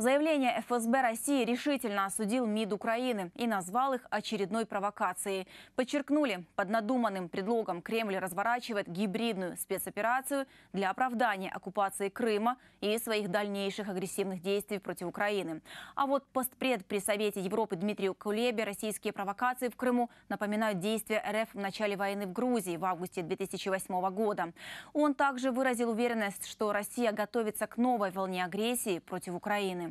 Заявление ФСБ России решительно осудил МИД Украины и назвал их очередной провокацией. Подчеркнули, под надуманным предлогом Кремль разворачивает гибридную спецоперацию для оправдания оккупации Крыма и своих дальнейших агрессивных действий против Украины. А вот постпред при Совете Европы Дмитрию Кулебе российские провокации в Крыму напоминают действия РФ в начале войны в Грузии в августе 2008 года. Он также выразил уверенность, что Россия готовится к новой волне агрессии против Украины.